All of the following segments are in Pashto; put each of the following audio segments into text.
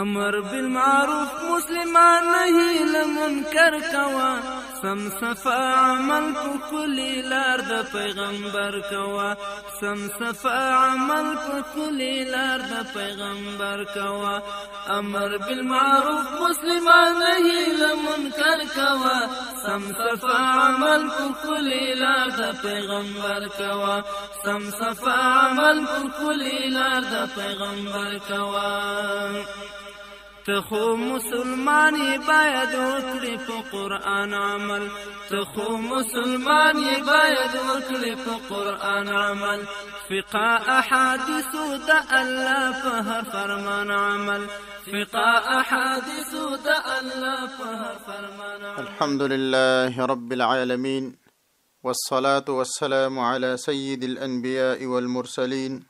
امر بالمعروف مسلمان نهی لمنکر کوا سم صفا عمل په کلی لار د پیغمبر کوا سم صفا عمل په کلی لار د پیغمبر کوا امر بالمعروف مسلمان نهی لمنکر کوا سم صفا عمل په کلی لار د پیغمبر کوا سم صفا عمل په کلی لار د پیغمبر کوا تخو مسلمان مسلمانی باید وکړې په قران عمل تخو مسلمان مسلمانی باید وکړې په قران عمل فقا احادیث د الله په هر فرمان عمل فقا احادیث د الله په هر فرمان عمل الحمد لله رب العالمين والصلاة والسلام على سيد الأنبياء والمرسلين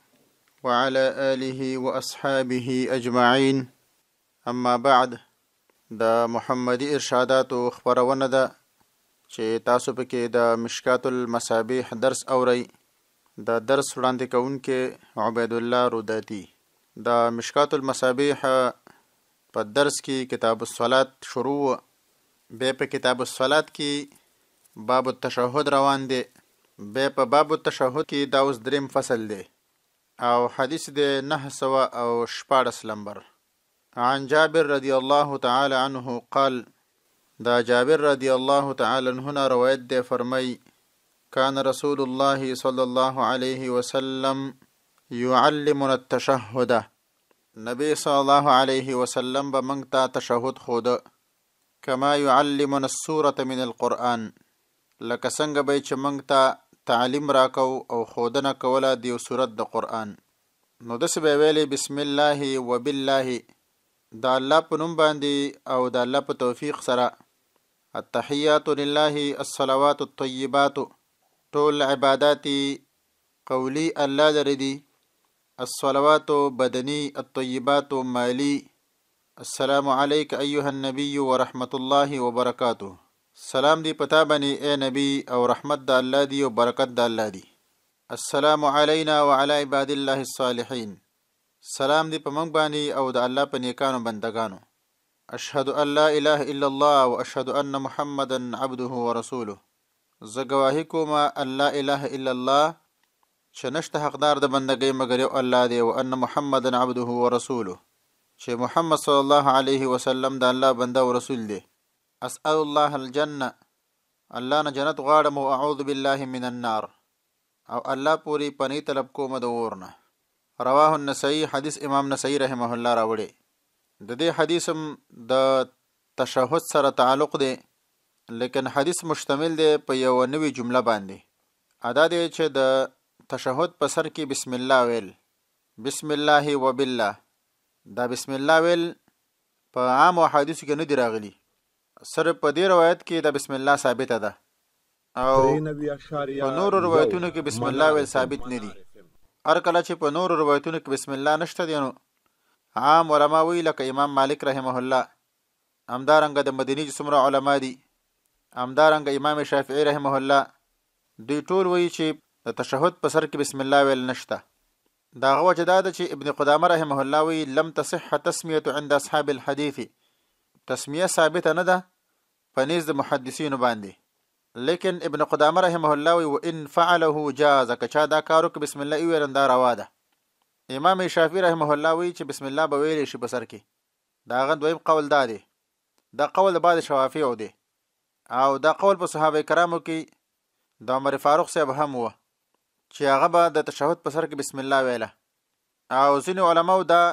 وعلى آله وأصحابه أجمعين اما بعد د محمدي ارشاداتو خبرونه ده چې تاسو پکې د مشکات المصابيح درس اورئ د درس وړاندې کوونکې عبید الله روداتی د مشکات المصابيح په درس کې کتاب الصلات شروع به په کتاب الصلات کې باب التشهد روان دی به په باب التشهد کې دا اوس دریم فصل دی او حدیث دی 900 او 14 نمبر عن جابر رضی الله تعالی عنه قال دا جابر رضی الله تعالی عنه روایت دی فرمای کان رسول الله صلی الله علیه وسلم يعلمنا التشهد نبی صلی الله علیه وسلم به موږ ته تشهد خود کما يعلمنا السوره من القران لکه څنګه به چې موږ ته تعلیم راکو او خودنه کوله دیو سورت د قران نو دسه به ویلې بسم الله وبالله د الله په نوم باندې او د الله په توفیق سره التحیات لله الصلوات الطیبات ټول عبادت قولی الله لري الصلوات بدنی الطیبات مالی السلام علیک ایها النبی ورحمت الله وبرکاته سلام دی پتا باندې اے نبی او رحمت د الله دی او برکت د الله دی السلام علینا وعلى عباد الله الصالحین سلام دی په موږ باندې او د الله په نیکانو بندگانو اشهد ان لا اله الا الله واشهد ان محمدا عبده ورسوله زه گواهی کوم ان لا اله الا الله چې نشته حقدار د بندګۍ مګر یو الله دی او ان محمدا عبده ورسوله چې محمد صلی الله علیه وسلم د الله بنده او رسول دی اسال الله الجنه الله نه جنت غواړم او اعوذ بالله من النار او الله پوری پنی طلب کوم د ورنه رواه النسائی حدیث امام نسائی رحمه الله راوړي د دې حدیثم د تشهود سره تعلق دی لیکن حدیث مشتمل دی په یو نوې جمله باندې ادا دی چې د تشهود په سر کې بسم الله ویل بسم الله وبالله دا بسم الله ویل په عام حدیث کې نه دی راغلی سر په دې روایت کې دا بسم الله ثابت ده او په نور روایتونو کې بسم الله ویل ثابت نه دی هر کله چې په نورو روایتونو کې بسم الله نشته دی نو عام علما وی لکه امام مالک رحمه الله امدارنګ د مدینی څومره علما دي امدارنګ امام شافعی رحمه الله دوی ټول وی چې د تشهود په سر کې بسم الله ویل نشته دا غوه جدا ده چې ابن قدامه رحمه الله وی لم تصح تسمیه عند اصحاب الحديث تسمیه ثابته نه ده په نيز د محدثینو باندې لیکن ابن قدامه رحمه الله وی وان فعله جاز کچا دا کارو ک بسم الله وی رندا روا ده امام شافعی رحمه الله وی چې بسم الله به ویل شي بسر کې دا غند ویم قول دا دی دا قول بعد شوافی او دی او دا قول په صحابه کرامو کې د عمر فاروق صاحب هم و چې هغه به د تشهود په سر کې بسم الله ویله او ځینې علماو دا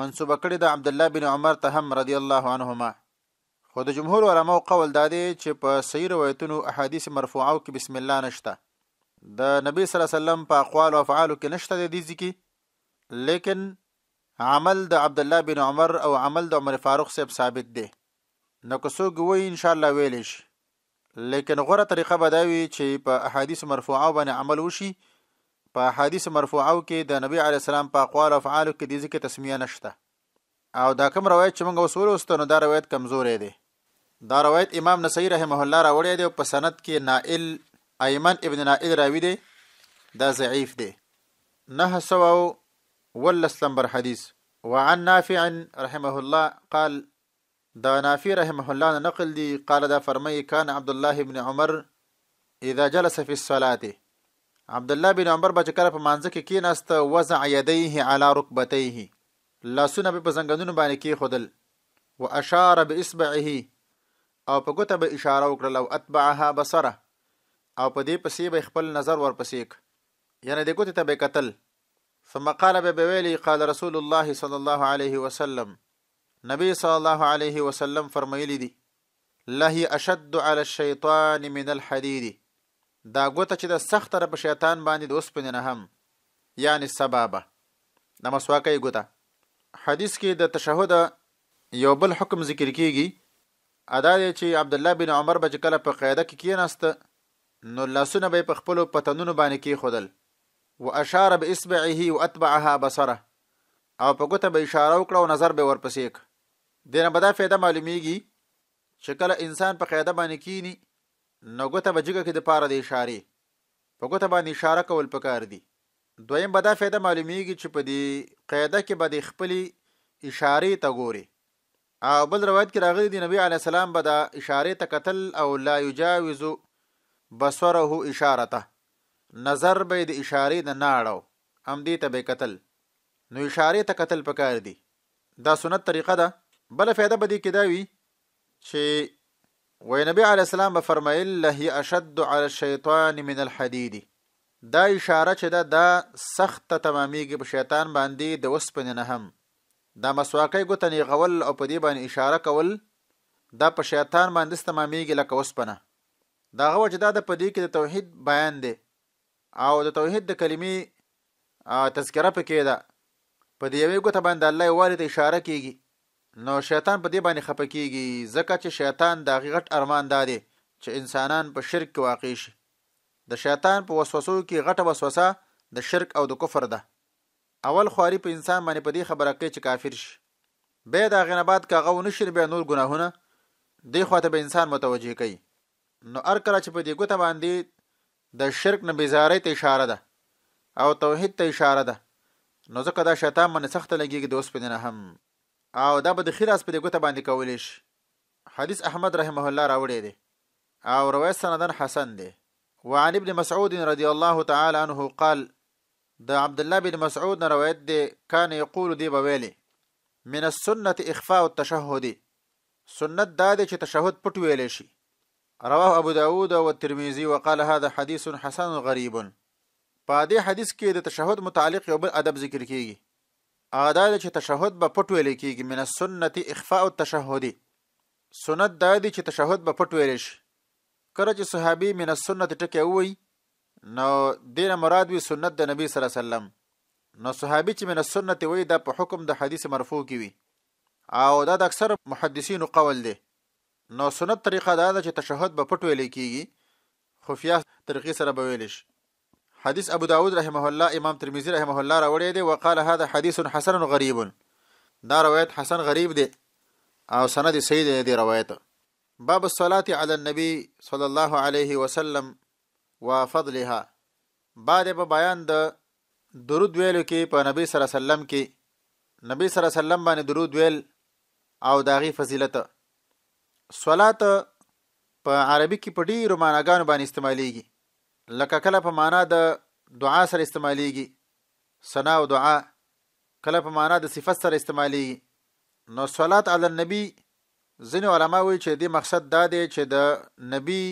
منسوبه کړې د عبد الله بن عمر ته هم رضی الله عنهما خو د جمهور علماو قول دا دی چې په صحیح روایتونو احادیث مرفوعو کې بسم الله نشته د نبی صلی الله علیه وسلم په اقوال او افعال کې نشته د دې ځکه لیکن عمل د عبد الله بن عمر او عمل د عمر فاروق صاحب ثابت دی نو که څوک وایي ان شاء الله ویل شي لیکن غوره طریقه به دا وي چې په احادیث مرفوعو باندې عمل وشي په احادیث مرفوعو کې د نبی علی السلام په اقوال او افعال کې د ذکر تسمیه نشته او دا کوم روایت چې موږ وسول واستو نو دا روایت کمزورې دی دا روایت امام نسائی رحمه الله راوړی دی په سند کې نائل ایمن ابن نائل راوی دی دا ضعیف دی نه سو ولس نمبر حدیث وعن نافع رحمه الله قال دا نافع رحمه الله نقل دی قال دا فرمایي کان عبد الله ابن عمر اذا جلس في الصلاه عبد الله بن عمر بچ کړه په مانځ کې کېناست وضع يديه على ركبتيه لاسونه په زنګنونو باندې کې خودل واشار باصبعه او په ګوته به اشاره وکړل او اتبعها بصره او په دې پسې به خپل نظر ورپسې ک یعنی د ګوته ته به قتل ثم قال به ویلی قال رسول الله صلی الله علیه وسلم نبی صلی الله علیه وسلم فرمایلی دی لهي اشد على الشیطان من الحديد دا ګوته چې د سخت تر په شیطان باندې د اوسپنه نه هم یعنی سبابه نمسواکې ګوته حدیث کې د تشهود یو بل حکم ذکر کیږي ادا دی چې عبد الله بن عمر به کله په قاعده کې کېناست نو لاسونه به په خپل پتنونو باندې کې خودل واشار باصبعه واتبعها بصره او په ګوته به اشاره وکړه او نظر به ورپسې ک دینه به دا فایده معلومیږي چې کله انسان په قاعده باندې کینی نو ګوته به جګه کې د پاره د اشاره په ګوته باندې اشاره کول پکار دی دویم به دا فایده معلومیږي چې په دې قاعده کې به د خپل اشاره ته ګوري او بل روایت کې راغلی دی نبی علی السلام به د اشاره ته قتل او لا یجاوز بصره اشارته نظر به د اشاره نه ناړو ام دې ته به قتل نو اشاره ته قتل پکار دی دا سنت طریقه ده بل فایده به دې کې دا وی چې وای نبی علی السلام به فرمایل له اشد علی الشیطان من الحديد دا اشاره چې دا, دا سخت تمامیږي په شیطان باندې د وسپنه نه هم دا مسواکۍ ګوته نیغول او په دې باندې اشاره کول دا په شیطان باندې ستمامېږي لکه وسپنه دا غوړ چې دا د پدې کې د توحید بیان دی او د توحید د کلمې تذکره پکې ده په دې یوې ګوته باندې الله یوالې ته اشاره کوي نو شیطان په دې باندې خپکیږي ځکه چې شیطان د غټ ارمان داري چې انسانان په شرک کې واقع شي د شیطان په وسوسو کې غټه وسوسه د شرک او د کفر ده اول خواري په انسان باندې په دې خبره کوي چې کافر شي بیا د غنبات کاغه و نشر بیا نور ګناهونه دې خواته به انسان متوجه کوي نو ار کله چې په دې ګوت باندې د شرک نه بیزارې ته اشاره ده او توحید ته اشاره ده نو ځکه دا شیطان باندې سخت لګیږي د اوس په نه هم او دا به د خیراس په دې ګوت باندې کولې شي حدیث احمد رحمه الله راوړی دی او روایت سندن حسن دی وعن ابن مسعود رضی الله تعالی عنه قال د عبد الله بن مسعود نه روایت دی کان یقول دی بویلی من السنه اخفاء التشهد سنت دا دی چې تشهد پټ ویل شي رواه ابو داود او ترمذی وقال هذا حديث حسن غريب په دې حدیث کې د تشهد متعلق یو بل ادب ذکر کیږي ادا دی چې تشهد به پټ ویل کیږي من السنه اخفاء التشهد سنت دا دی چې تشهد به پټ ویل شي کله چې صحابي من السنه ټکی وایي نو دینه مراد وی سنت د نبی صلی الله علیه وسلم نو صحابي چې من سنت وی دا په حکم د حدیث مرفوع کی وی او دا د اکثر محدثینو قول دی نو سنت طریقه دا ده چې تشهد به پټ ویل کیږي خفیا طریقې سره به ویل شي حدیث ابو داود رحمه الله امام ترمذی رحمه الله راوړی دی وقال هذا حدیث حسن غریب دا روایت حسن غریب دی او سند صحیح دی دی روایت باب الصلاه علی النبی صلی الله علیه وسلم و فضلها بعد به بیان د درود ویلو کې په نبی سره سلام کې نبی سره سلام باندې درود ویل او داغي فضیلت صلات په عربي کې په ډیرو معناګانو باندې استعمالیږي لکه کله په معنا د دعا سره استعمالیږي ثنا او دعا کله په معنا د صفت سره استعمالیږي نو صلات علی النبی ځینې علما وایي چې دې مقصد دا دی چې د نبی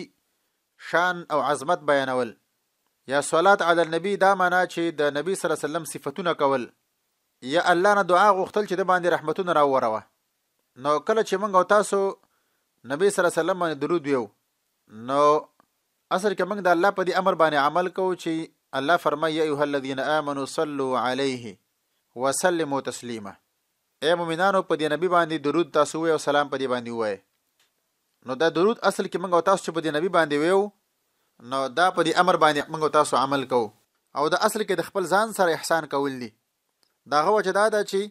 شان او عظمت بیانول یا صلات علی النبی دا معنا چې د نبی صلی الله علیه وسلم صفاتونه کول یا الله نه دعا غوښتل چې د باندې رحمتونه راووروه نو کله چې موږ او تاسو نبی صلی الله علیه وسلم باندې درود ویو نو اصل کې موږ د الله په دې امر باندې عمل کوو چې الله فرمایي یا ایه الذین آمنو صلوا علیه وسلموا تسلیما اے مومنانو په دې نبی باندې درود تاسو ویو سلام په دې باندې وایي نو دا درود اصل کې موږ تاسو چې په دې نبی باندې ویو نو دا په دې امر باندې موږ تاسو عمل کوو او دا اصل کې د خپل ځان سره احسان کول دي دا غو چې دا ده چې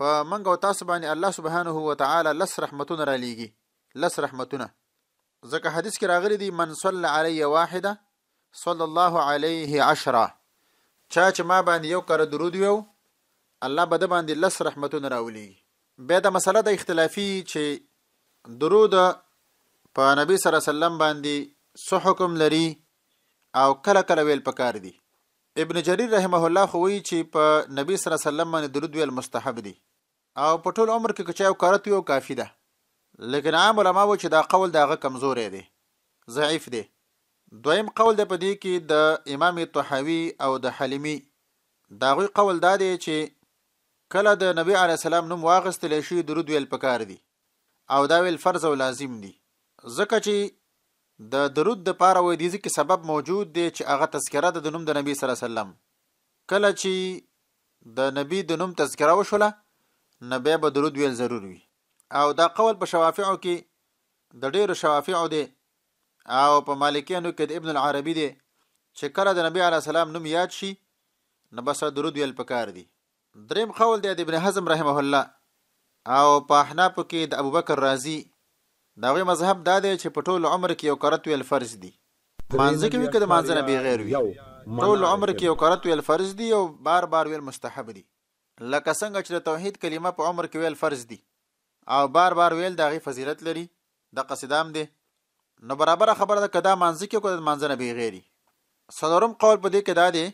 په موږ تاسو باندې الله سبحانه و تعالی لس رحمتونه را لېږي لس رحمتونه ځکه حدیث کې راغلی دی من صلی علی واحده صلی الله علیه عشره چا چې ما باندې یو کړ درود یو الله بده باندې لس رحمتونه راولي به دا مسله د اختلافي چې درود په نبی صلی الله علیه وسلم باندې سو حکم لري او کله کله ویل پکار دي ابن جریر رحمه الله خو وی چې په نبی صلی الله علیه وسلم باندې درود ویل مستحب دي او په ټول عمر کې کچایو کارته یو کافی ده لیکن عام علما و چې دا قول داغه کمزور دی ضعیف دی دویم قول د پدې کې د امام طحاوی او د حلیمی داغوی قول دا دی چې کله د نبی علی السلام نوم واغستل شي درود ویل پکار دي او دا ویل فرض او لازم دي ځکه چې د درود د پاره وای دي ځکه سبب موجود دی چې هغه تذکره د نوم د نبی صلی الله علیه وسلم کله چې د نبی د نوم تذکره وشوله نبی به درود ویل ضروري وي او دا قول په شوافعو کې د ډیرو شوافعو دی او په مالکیانو کې د ابن العربي دی چې کله د نبی علی سلام نوم یاد شي نو بس درود ویل پکار دی دریم قول دی د ابن حزم رحمه الله او په احنافو کې د ابوبکر رازی دا غوی مذهب دا دی چې په ټول عمر کې یو قرت ویل فرض دی مانځه کې کده مانځه نه بغیر وي ټول عمر کې یو قرت ویل فرض دی او بار بار ویل مستحب دی لکه څنګه چې توحید کلمه په عمر کې ویل فرض دی او بار بار ویل دا غي فضیلت لري د قصدام دی نو برابر خبره ده کدا مانځه کې کده مانځه نه بغیر سنورم قول په دې کې دا دی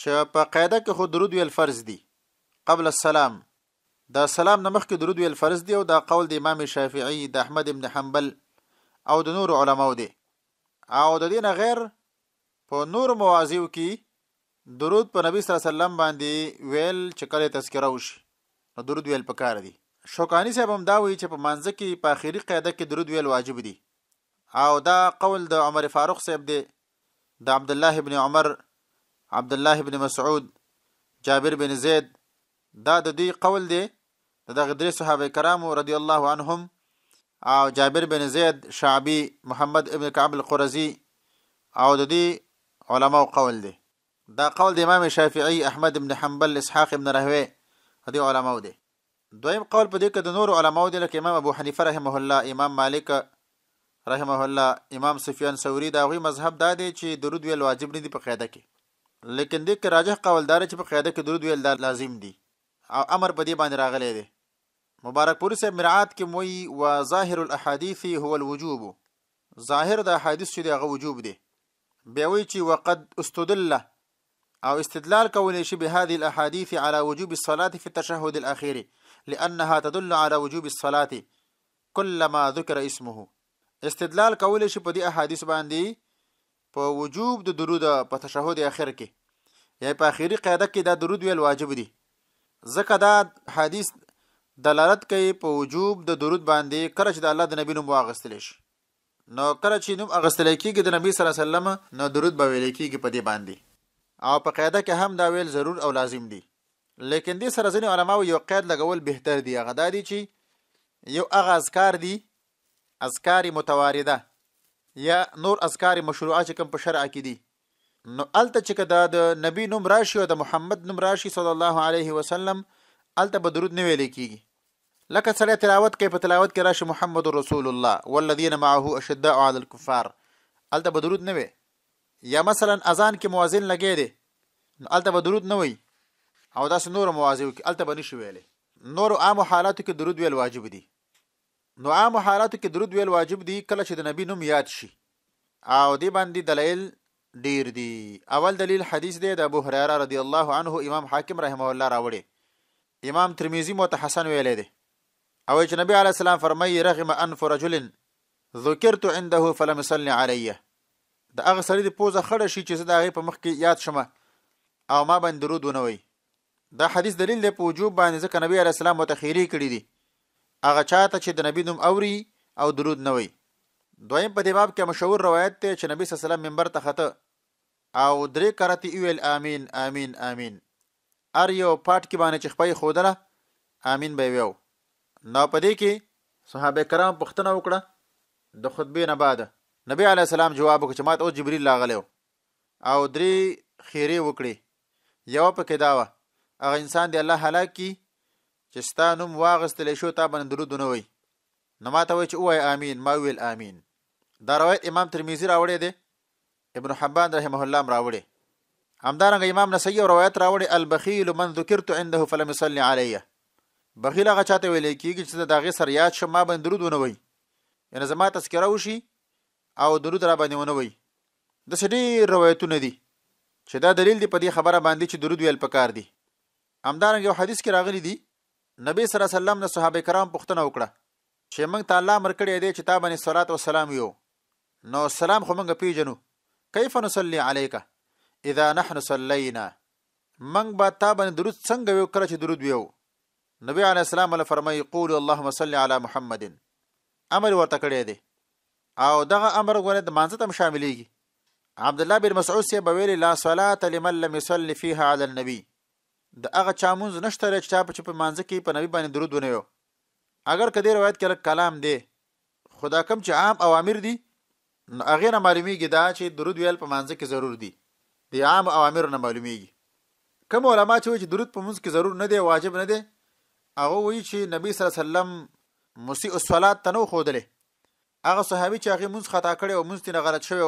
چې په قاعده کې خود درود ویل فرض دی قبل السلام د سلام نه مخکې درود ویل فرض دی او دا قول د امام شافعي د احمد ابن حنبل او د نور علماو دی او د دین غیر په نور موازیو کې درود په نبی صلی الله علیه وسلم باندې ویل چې کله تذکره وشي نو درود ویل پکار دی شوکانی صاحب هم دا وایي چې په مانځ کې په اخیری قاعده کې درود ویل واجب دی او دا قول د عمر فاروق صاحب دی د عبد الله ابن عمر عبد الله ابن مسعود جابر بن زید دا د دوی قول دی د دغه درې صحابه کرامو رضی الله عنهم او جابر بن زید شعبي محمد ابن کعب القرزي او د دې علماو قول دی دا قول د امام شافعي احمد ابن حنبل اسحاق ابن رهوي دې علماو دی دویم قول په دې کې د نور علماو دی لکه امام ابو حنیفه رحمه الله امام مالک رحمه الله امام سفیان ثوری دا غوي مذهب دا دی چې درود ویل واجب نه دی په قاعده کې لیکن دې کې راجح قوالدار چې په قاعده کې درود ویل دا لازم دی او امر په دې باندې راغلی دی مبارک پوری صاحب مرعات کې موي و ظاهر الاحاديث هو الوجوب ظاهر د احادیث چې دغه وجوب دی بیا وی چې وقد استدل او استدلال کولای شي به هذه الاحاديث على وجوب الصلاه في التشهد الاخير لانها تدل على وجوب الصلاه كلما ذكر اسمه استدلال کولای شي په دې احادیث باندې په وجوب د درود په تشهد اخر کې یا په اخیری قاعده کې دا درود ویل واجب دی ځکه دا حدیث دلالت کوي په وجوب د درود باندې کله چې د الله د نبی نوم واغستل شي نو کله چې نوم اغستل کیږي د نبی صلی الله علیه وسلم نو درود به ویل کیږي په دې باندې او په قاعده کې هم دا ویل ضرور او لازم دي لیکن دې سره ځینې علماو یو قید لګول بهتر دی هغه دا دی چې یو هغه اذکار دي اذکار متوارده یا نور اذکار مشروعه چې کوم په شرع کې دي نو الته چې دا د نبی نوم راشي او د محمد نوم راشي صلی الله علیه وسلم الته به درود نه ویل کیږي لکه سړی تلاوت کوي په تلاوت کې راشي محمد رسول الله والذین معه اشداء علی الكفار الته به درود نه وي یا مثلا اذان کې مؤذن لګی دی الته به درود نه وي او داس نور مواظب کې الته به نشي ویلې نور عام حالاتو کې درود ویل واجب دي نو عام حالاتو کې درود ویل واجب دي کله چې د نبی نوم یاد شي او دی باندې دلایل ډیر دي اول دلیل حدیث دی د ابو هريره رضی الله عنه امام حاکم رحمه الله راوړي امام ترمذی مو ته حسن ویلې دی او چې نبی علی السلام فرمایي رغم انف رجل ذکرت عنده فلم يصلي علي دا هغه سړی د پوزه خړه شي چې زه د هغه په مخ کې یاد شمه او ما باندې درود ونوي دا حدیث دلیل دی په وجوب باندې ځکه نبی علی السلام متخیری کړی دی هغه چاته چې د نبی نوم اوري او درود نوي دویم په دې باب کې مشهور روایت ته چې نبی صلی الله علیه وسلم منبر ته خطه او درې کرتی ویل امین امین امین ار یو پات کې باندې چې خپې خودله امین به ویو نو په دې کې صحابه کرام پوښتنه وکړه د خطبې نه بعد نبی علی السلام جواب وکړ چې ما ته جبرئیل راغلی او درې خیره وکړي یو پکې دا و هغه انسان دی الله هلاک کی چې ستانوم واغستل شو تا باندې درود نه وي نو ما ته وای چې وای امین ما ویل امین دا روایت امام ترمذی راوړی دی ابن حبان رحمه الله راوړی همدارنګه امام نسائی روایت راوړی البخیل من ذکرت عنده فلم يصلي علیه بخیل هغه چاته ویل کیږي چې د داغه سر یاد شمه باندې درود ونه وي یعنی زما تذکره وشي او درود را باندې ونه وي د سړي روایتونه دي چې دا دلیل دی په دې خبره باندې چې درود ویل پکار دی همدارنګه یو حدیث کې راغلی دی نبی صلی الله علیه وسلم نه صحابه کرام پوښتنه وکړه چې موږ تعالی مرکړې دی چې تا باندې صلوات و سلام یو نو سلام خو موږ پیژنو کیف نصلی علیک اذا نحن صلینا موږ به تا باندې درود څنګه ویو کړ چې درود ویو نبی علی السلام له فرمایي قول اللهم صل علی محمد امر ورته کړی دی او دغه امر غوړه د مانځه تم شاملېږي عبد الله بن مسعود سی بویل لا صلاه لمن لم يصلي فيها على النبي د هغه چامونز نشته چې چا په مانځه کې په نبی باندې درود ونیو اگر کدی روایت کړه کلام دی خدا کم چې عام اوامر دي هغه نه معلومیږي دا چې درود ویل په مانځه کې ضرور دي د عام اوامر نه معلومیږي کوم علما چې درود په مونږ کې ضرور نه دی واجب نه دی هغه وایي چې نبی صلی الله علیه وسلم مسی الصلات تنو خودلې هغه صحابي چې هغه مونږ خطا کړي او مونږ تنه غلط شوی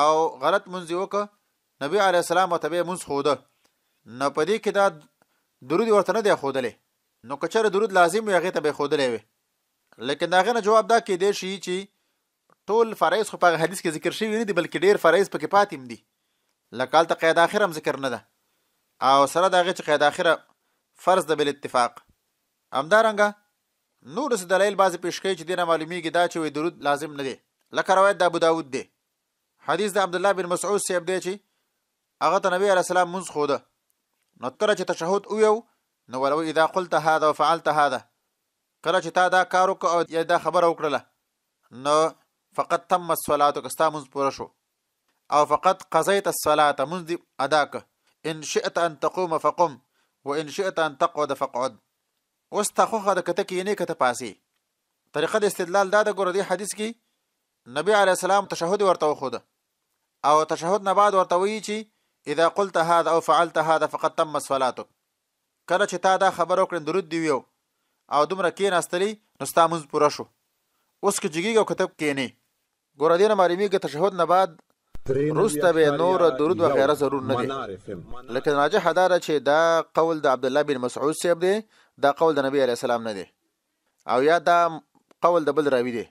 او غلط مونږ وکړه نبی علیه السلام ته به مونږ خوده نه پدې کې دا درود ورته نه دی خودلې نو کچره درود لازم وي هغه ته به خودلې وي لیکن داغه نه جواب دا کې دی شي چې ټول فرایض خو په حدیث کې ذکر شوی نه دي بلکې ډیر فرایض پکې پاتیم دي لکه الته قید اخرم ذکر نه ده او سره دغه چې قید اخره فرض ده بالاتفاق همدارنګه نور څه دلایل بعضې پیش کوي چې دینه معلومیږي دا چې وې درود لازم نه دی لکه روایت د ابو داود دی حدیث د عبد الله بن مسعود سیب دی چې هغه ته نبی علی السلام منځ خوده نو تر چې تشهود او یو نو ولو اذا قلت هذا وفعلت هذا کله چې تا دا کار وکړ او یا دا خبره وکړه نو فقط تم الصلاه کستا منځ پوره شو او فقط قضيت الصلاه منذ اداك ان شئت ان تقوم فقم وان شئت ان تقعد فقعد اوس تا خو خره کته کې نه کته پاسي طریقه د استدلال دا د ګور دی حدیث کې نبی علی السلام تشهود ورته خو ده او تشهود نه بعد ورته وی چې اذا قلت هذا او فعلت هذا فقد تم صلاتك کله چې تا دا خبر وکړ درود دی یو او دومره کې نستلی نو ستامز پوره شو اوس کې جګیږي او کتب کې نه ګور دینه مریمیګه تشهود نه بعد روسته به نور درود و غیره ضرور نه دي لکه راجح دا چې دا قول د عبد الله بن مسعود سیب دی دا قول د نبی علی السلام نه دی او یا دا قول د بل راوی دی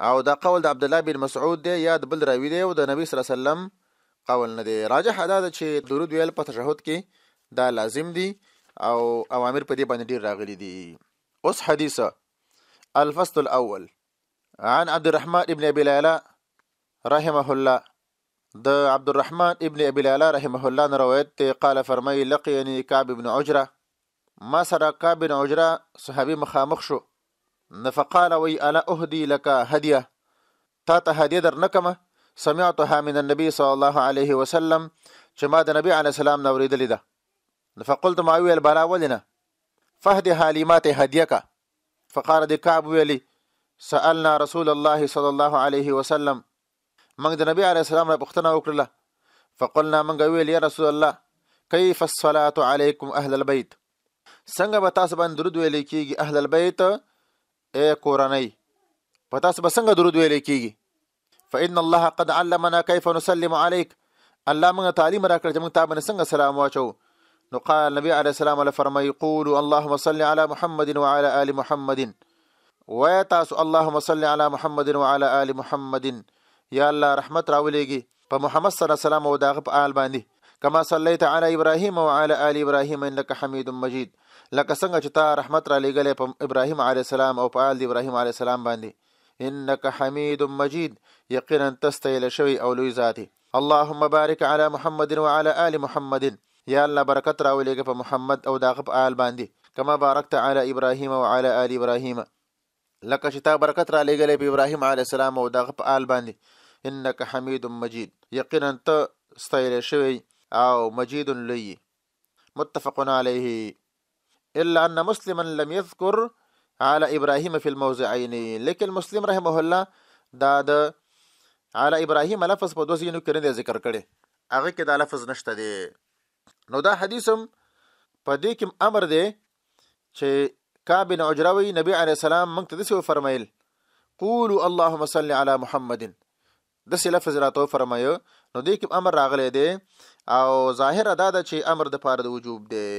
او دا قول د عبد الله بن مسعود دی یا د بل راوی دی او د نبی صلی الله علیه وسلم قول نه دی راجح دا چې درود ویل په تشهود کې دا لازم دی او اوامر په دې باندې ډیر راغلي دي اوس حدیثه الفصل الاول عن عبد الرحمن ابن ابي ليلى رحمه الله د عبدالرحمن ابن ابي لالا رحمه الله نه روایت ته قال فرمای لقيني كعب بن عجره ما سره كعب بن عجره صحابي مخامخ شو نفقال وي الا اهدي لك هديه تا ته هديه در نکمه سمعتها من النبي صلى الله عليه وسلم چې ما د نبی عليه السلام نه اوریدلې ده فقلت ما ویل بلا ولنا فهدي حالمات هديك فقال دي كعب ویلي سالنا رسول الله صلى الله عليه وسلم موږ د نبی عليه السلام نه پوښتنه وکړله فقلنا موږ ویل یا رسول الله کیف الصلاه علیکم اهل البيت څنګه به تاسو باندې درود ویل کیږي اهل البيت اے قرانی په تاسو به څنګه درود ویل کیږي فان الله قد علمنا كيف نسلم عليك الله موږ تعلیم راکړ چې موږ تاسو باندې څنګه سلام واچو نو قال النبي عليه السلام له فرمای یقول اللهم صل على محمد وعلى ال محمد ويا تاسو اللهم صل على محمد وعلى ال محمد یا الله رحمت راولېږي په محمد صلی الله علیه وسلم او دغه په آل باندې کما صلیت علی ابراهیم او علی آل ابراهیم انک حمید مجید لکه څنګه چې تا رحمت را لېږلې په ابراهیم علی السلام او په آل ابراهیم علی السلام باندې انک حمید مجید یقینا تستیل شوی او لوی ذاتی اللهم بارک علی محمد وعلى آل محمد یا الله برکت راولېږه په محمد او دغه په آل باندې کما بارکت علی ابراهیم او علی آل ابراهیم لکه چې تا برکت را لېږلې په ابراهیم علی السلام او دغه په آل باندې انک حمید مجید یقینا ته ستایل شوی او مجید لوی متفق علیه الا ان مسلما لم يذكر على ابراهيم في الموضعين لیکن مسلم رحمه الله دا د على ابراهيم لفظ په دوه ځینو کې ذکر کړي هغه کې دا لفظ نشته دی نو دا حدیثم په دې کې امر دی چې کعب بن عجروي نبی عليه السلام موږ ته دسي فرمایل قولوا اللهم صل على محمد د سې لفظ راته فرمایو نو دې کې امر راغلی دی او ظاهر ادا ده چې امر د پاره د وجوب دی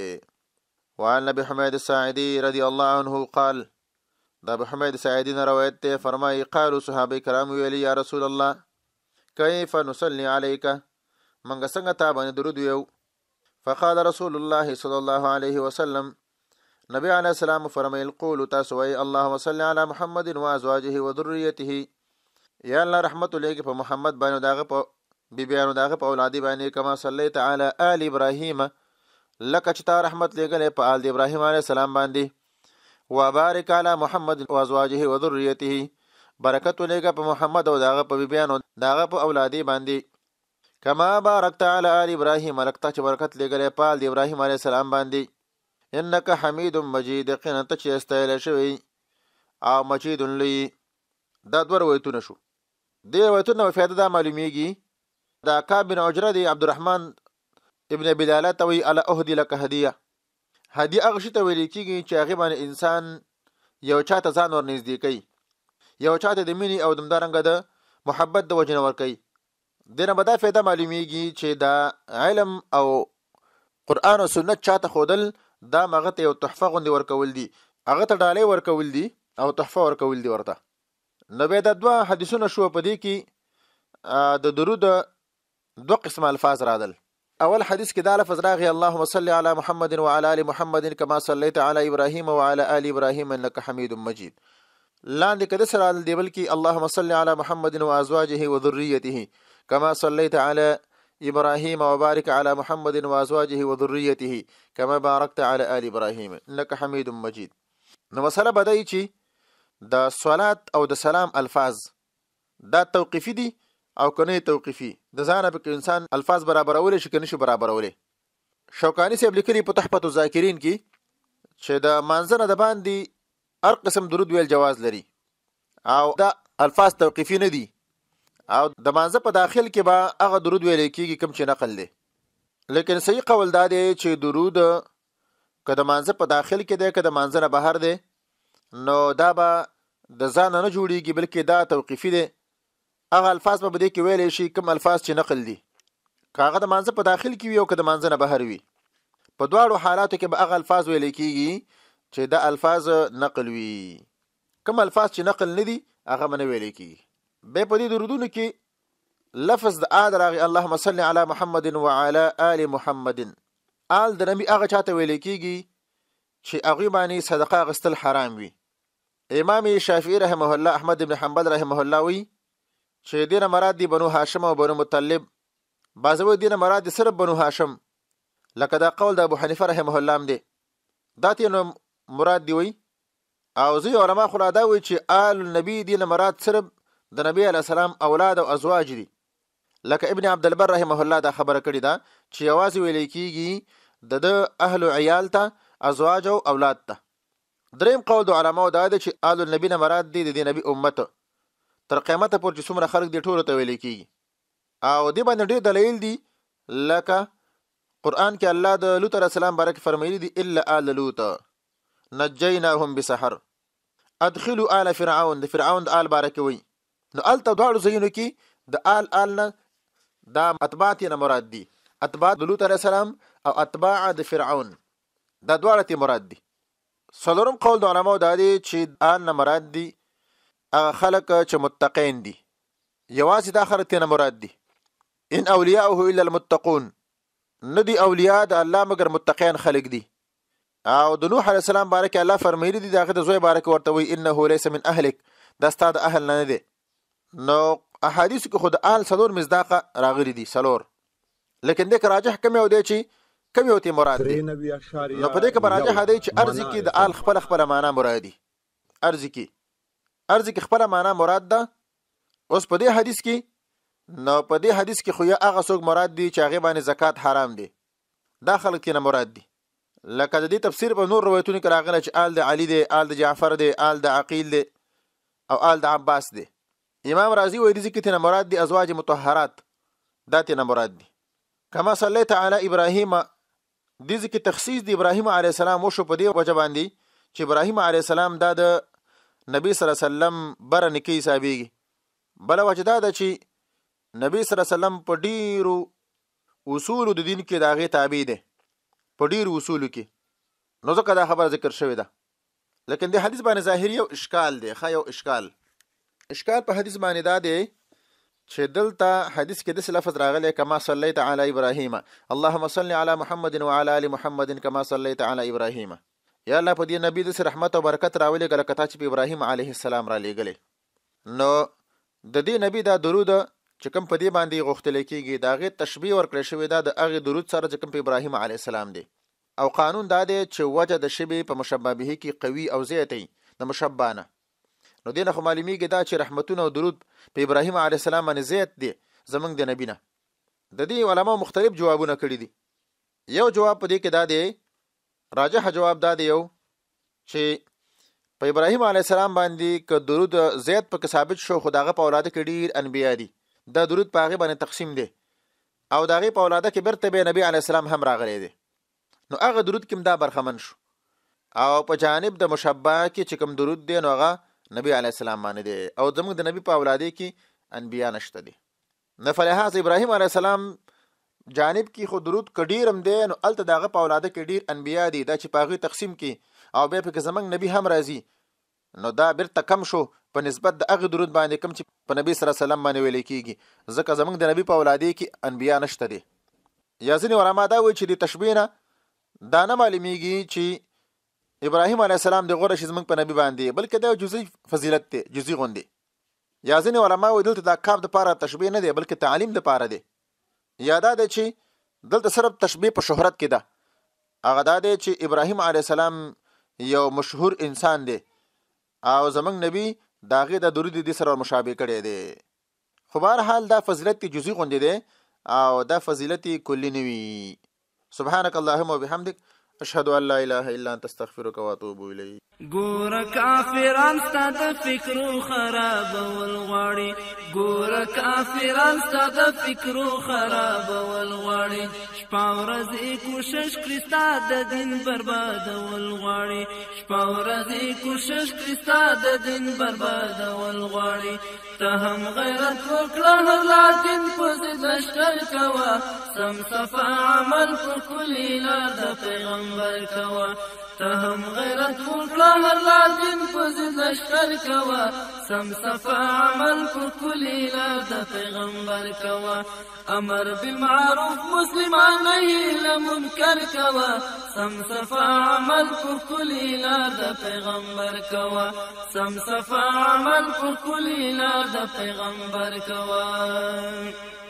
وعن نبی حمید الساعدی رضی الله عنه قال دا ابو حمید سعیدی نه روایت ته فرمایي قالو صحابه کرام ویلی یا رسول الله کیف نصلی علیک منګه څنګه تا باندې درود یو فقال رسول الله صلی الله علیه وسلم نبی علیہ السلام فرمایل قول تاسوی اللهم صل علی محمد و ازواجه و ذریته یا الله رحمت الیک په محمد باندې داغه په بیبیانو داغه په اولادې باندې کما صلی تعالی آل ابراهیم لکه چې تا رحمت لګلې په آل ابراهیم علیه السلام باندې وبارک علی محمد و ازواجه و ذریته برکت ولېګه په محمد او داغه په بیبیانو داغه په اولادې باندې کما بارکت علی آل ابراهیم لکه چې برکت لګلې په آل ابراهیم علیه السلام باندې انک حمید مجید قنت چې استایل شوی او مجید لوی دا دوه روایتونه شو دې روایتونو فائدہ دا معلومیږي دا عقاب بن عجره دی عبدالرحمن ابن بلاله توي على عهد لك هديه هديه هغه شی ته ویل کیږي چې هغه باندې انسان یو چاته ځان ور نږدې کوي یو چاته د مینې او دمدارنګ د محبت د وجنه ور کوي دنه به دا فائدہ معلومیږي چې دا علم او قران او سنت چاته خودل دا مغه ته یو تحفه غوندي ورکول دي هغه ته ډالۍ ورکول دي او تحفه ورکول دي ورته نو به دا دوه حدیثونه شو په دې کې د درود دوه قسم الفاظ رادل اول حدیث کې دا لفظ راغی اللهم صل علی محمد وعلى ال محمد كما صليت على ابراهيم وعلى ال ابراهيم انك حميد مجيد لاندې کده سره رادل دی بلکې اللهم صل علی محمد وازواجه وذريته كما صليت على ابراهيم وبارك على محمد وازواجه وذريته كما باركت على ال ابراهيم انك حميد مجيد نو مسله بدای چې د صلات او د سلام الفاظ دا توقیفي دي او کنه توقیفي د ځانه به انسان الفاظ برابرول شي کنه شي برابرولې شوکانی صاحب لیکلي په تحفه الذاکرین کې چې د منځنه د باندې هر قسم درود ویل جواز لري او دا الفاظ توقیفي نه دي او د منځ په داخل کې به هغه درود ویل کېږي کوم چې نقل دي لیکن صحیح قول دا دی چې درود که د منځ په داخل کې دی که د منځ نه بهر دی نو دا به د ځان نه جوړیږي بلکې دا توقیفي دی هغه الفاظ به بده کې ویلې شي کوم الفاظ چې نقل دي کاغه د مانزه په داخل کې وي او که د مانزه نه بهر وي په دواړو حالاتو کې به هغه الفاظ ویلې کیږي چې دا الفاظ نقل وي کوم الفاظ چې نقل نه دي هغه منه ویلې کیږي به په دې درودونو کې لفظ د آد راغي اللهم صل علی محمد وعلى آل محمد آل د نبی هغه چاته ویلې کیږي چې هغه باندې صدقه غستل حرام وي امام شافعی رحمه الله احمد ابن حنبل رحمه الله وی چې دینه مراد دی بنو هاشم او بنو مطلب بازو دینه مراد دی صرف بنو هاشم لکه دا قول د ابو حنیفه رحمه الله هم دی دا تینو مراد دی وی او زی علماء خو دا وی چې آل النبی دینه مراد صرف د نبی علی السلام اولاد او ازواج دي لکه ابن عبد البر رحمه الله دا خبره کړی دا چې یوازې ویل کیږي د اهل عیال ته ازواج او اولاد ته دریم قول د علماو دا دی چې آل النبی نه مراد دی د نبی امت تر قیامت پورې چې څومره خلک دی ټول ته ویل کیږي او دی باندې ډېر دلیل دی لکه قران کې الله د لوط علیه السلام بارک فرمایلی دی الا آل لوط نجیناهم بسحر ادخلوا آل فرعون د فرعون د آل بارک وی نو آل ته دواړو ځایونو کې د آل آل نه دا اتباع نه مراد دي اتباع د لوط علیه السلام او اتباع د فرعون دا دواړه مراد دي سلورم قول د علماء دا دی چې ان مراد دی هغه خلک چې متقین دي یوازې د آخرت نه مراد دي ان اولیاءه الا المتقون ندي اولیاء د الله مگر متقین خلک دي او د نوح علی السلام بارک الله فرمایلی دي داغه د زوی بارک ورته وی انه ليس من اهلك دا ستاد اهل نه دي نو احادیث کې خود آل سلور مزداقه راغلي دي سلور لیکن دغه راجح کمه و دی چې کوم یو ته مراد دی نو په دې کې براجه هدي چې ارزکی د آل خپل خپل معنا مرادي ارزکی ارزکی خپل معنا مراد ده اوس په دې حدیث کې نو په دې حدیث کې خو یا هغه څوک مراد دی چې هغه باندې زکات حرام دی دا خلک نه مراد دي لکه د دې تفسیر په نور روایتونو کې راغلی چې آل د علي دی آل د جعفر دی آل د عقیل دی او آل د عباس دی امام رازی وایي دې کې ته مراد دي ازواج مطهرات دا ته مراد دي کما صلیت علی ابراهیم د دې کې تخصیص د ابراهیم علی السلام وشو په دې وجه باندې چې ابراهیم علی السلام دا د نبی صلی الله علیه وسلم بر نکی حسابيږي بل وجه دا ده چې نبی صلی الله علیه وسلم په ډیرو اصول د دین کې داغه تابع دي په ډیرو اصول کې نو ځکه دا خبره ذکر شوې ده لکه د حدیث باندې ظاهری یو اشکال دی ښه یو اشکال اشکال په حدیث باندې دا دی چې دلته حدیث کې د لفظ راغلی کما صلیت علی ابراهیم اللهم صل علی محمد وعلى ال محمد کما صلیت علی ابراهیم یا الله په دې نبی د رحمت او برکت راولې ګل کتا چې ابراهیم علیه السلام را لېګلې نو د دې نبی دا درود چې کوم په دې باندې غوښتل کېږي دا غي تشبیه ورکړې شوې ده د اغه درود سره چې کوم په ابراهیم علیه السلام دی او قانون دا دی چې وجه د شبي په مشببه کې قوي او زیاتې د مشبانه نو دینه خو معلومیږي دا چې رحمتونه او درود په ابراهیم علی السلام باندې زیات دي زمنګ د نبی نه د دې علماء مختلف جوابونه کړی دي یو جواب په دې کې دا دی راجح جواب دا دی یو چې په ابراهیم علی السلام باندې ک درود زیات په ثابت شو خداغه په اولاده کې ډیر انبیا دي دا درود په هغه باندې تقسیم دی او داغه په اولاده کې برته به نبی علی السلام هم راغلی دی نو هغه درود کوم دا برخمن شو او په جانب د مشبہ کې چې کوم درود دی نو هغه نبی علی السلام باندې دی او زموږ د نبی په اولادې کې انبیا نشته دي نه فلحاظ ابراهیم علی السلام جانب کې خو درود کډیرم دی نو الته داغه په اولاده کې ډیر انبیا دي دا چې پاغي تقسیم کی او بیا پکې زمنګ نبی هم راځي نو دا بیرته کم شو په نسبت د هغه درود باندې کم چې په نبی سره سلام باندې ویل کیږي ځکه زمنګ د نبی په اولادې کې انبیا نشته دي یا ځینې ورما دا وایي چې د تشبیه نه دا نه معلومیږي چې ابراهيم عليه السلام د غوړه شزمنګ په نبی باندې بلکې دا جزئی فضیلت دی جزئی غوندي یا ځنې علما وې دلته دا کاف د پاره تشبيه نه دی بلکې تعلیم د پاره دی یاده ده چې دلته صرف تشبيه په شهرت کې ده هغه دا دی چې ابراهيم عليه السلام یو مشهور انسان دی او زمنګ نبی داغه د درود دي سره مشابه کړي دی خو بهر حال دا فضیلت جزئی غوندي دی او دا فضیلت کلی نه وي سبحانك اللهم وبحمدك اشهد ان لا اله الا انت استغفرك واتوب الیک ګور کافران ستاد فکر خراب ول غړي ګور کافران ستاد فکر خراب ول غړي شپاورز کوشش کرستا د دین برباد ول غړي شپاورز کوشش کرستا د دین برباد ول غړي تهم غیرت وکړه هر لاتین په ضد سم صفا عمل فكل کلي لار د پیغمبر ته هم غیرت وکړه هر لازم په ضد لشکر کوه سم صفا عمل کو کلی لار د پیغمبر کوه امر بالمعروف مسلمان نهي له منکر کوه سم صفا عمل کو کلی لار د پیغمبر کوه سم صفا عمل کو کلی لار د پیغمبر کوه